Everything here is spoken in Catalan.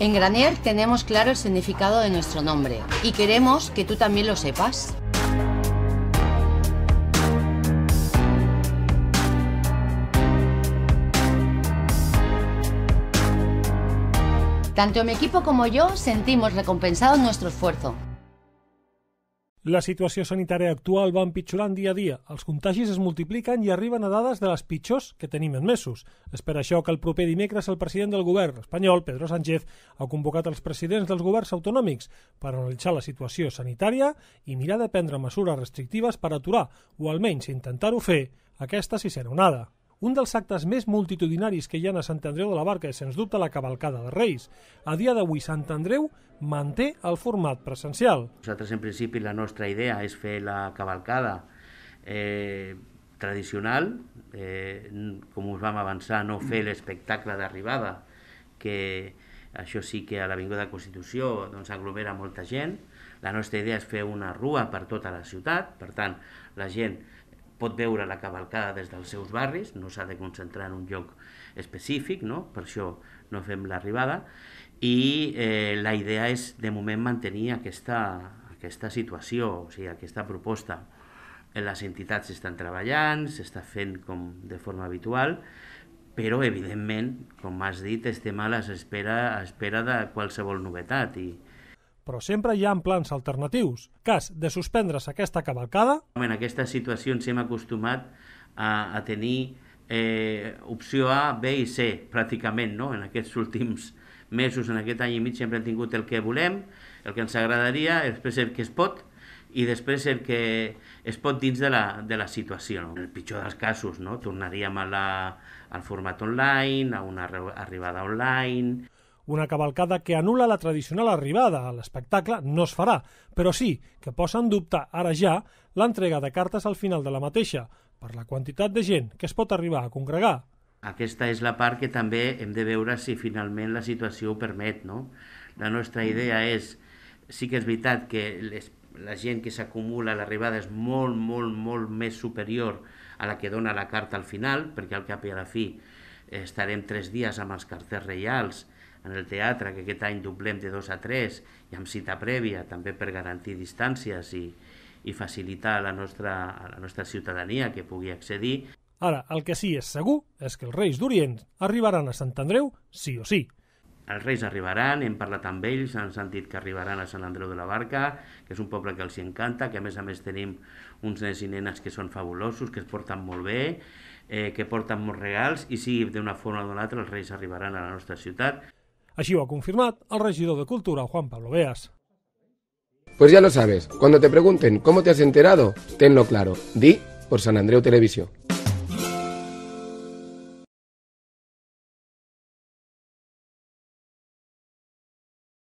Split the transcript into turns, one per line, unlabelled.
En Granier tenemos claro el significado de nuestro nombre y queremos que tú también lo sepas. Tanto mi equipo como yo sentimos recompensado nuestro esfuerzo.
La situació sanitària actual va empitjorant dia a dia. Els contagis es multipliquen i arriben a dades de les pitjors que tenim en mesos. És per això que el proper dimecres el president del govern espanyol, Pedro Sánchez, ha convocat els presidents dels governs autonòmics per analitzar la situació sanitària i mirar de prendre mesures restrictives per aturar, o almenys intentar-ho fer, aquesta sisena onada. Un dels actes més multitudinaris que hi ha a Sant Andreu de la Barca és, sens dubte, la cavalcada de Reis. A dia d'avui, Sant Andreu manté el format presencial.
Nosaltres, en principi, la nostra idea és fer la cavalcada eh, tradicional, eh, com us vam avançar, no fer l'espectacle d'arribada, que això sí que a l'Avinguda Constitució doncs, aglomera molta gent. La nostra idea és fer una rua per tota la ciutat, per tant, la gent pot veure la cavalcada des dels seus barris, no s'ha de concentrar en un lloc específic, no? per això no fem l'arribada, i eh, la idea és de moment mantenir aquesta, aquesta situació, o sigui, aquesta proposta. Les entitats estan treballant, s'està fent com de forma habitual, però evidentment, com has dit, estem a l'espera espera de qualsevol novetat i,
però sempre hi ha plans alternatius. Cas de suspendre's aquesta cavalcada...
En aquesta situació ens hem acostumat a, a tenir eh, opció A, B i C, pràcticament, no? en aquests últims mesos, en aquest any i mig, sempre hem tingut el que volem, el que ens agradaria, després el que es pot, i després el que es pot dins de la, de la situació. No? En el pitjor dels casos, no? tornaríem a la, al format online, a una arribada online...
Una cavalcada que anula la tradicional arribada. L'espectacle no es farà, però sí que posa en dubte ara ja l'entrega de cartes al final de la mateixa, per la quantitat de gent que es pot arribar a congregar.
Aquesta és la part que també hem de veure si finalment la situació ho permet. No? La nostra idea és, sí que és veritat que les, la gent que s'acumula a l'arribada és molt, molt, molt més superior a la que dona la carta al final, perquè al cap i a la fi estarem tres dies amb els carters reials en el teatre, que aquest any doblem de dos a tres i amb cita prèvia, també per garantir distàncies i, i facilitar a la, nostra, a la nostra ciutadania que pugui accedir.
Ara, el que sí és segur és que els Reis d'Orient arribaran a Sant Andreu sí o sí
els Reis arribaran, hem parlat amb ells, han sentit que arribaran a Sant Andreu de la Barca, que és un poble que els encanta, que a més a més tenim uns nens i nenes que són fabulosos, que es porten molt bé, eh, que porten molts regals, i sí, d'una forma o d'una altra, els Reis arribaran a la nostra ciutat.
Així ho ha confirmat el regidor de Cultura, Juan Pablo Beas.
Pues ya lo sabes, cuando te pregunten cómo te has enterado, tenlo claro, di por San Andreu Televisión.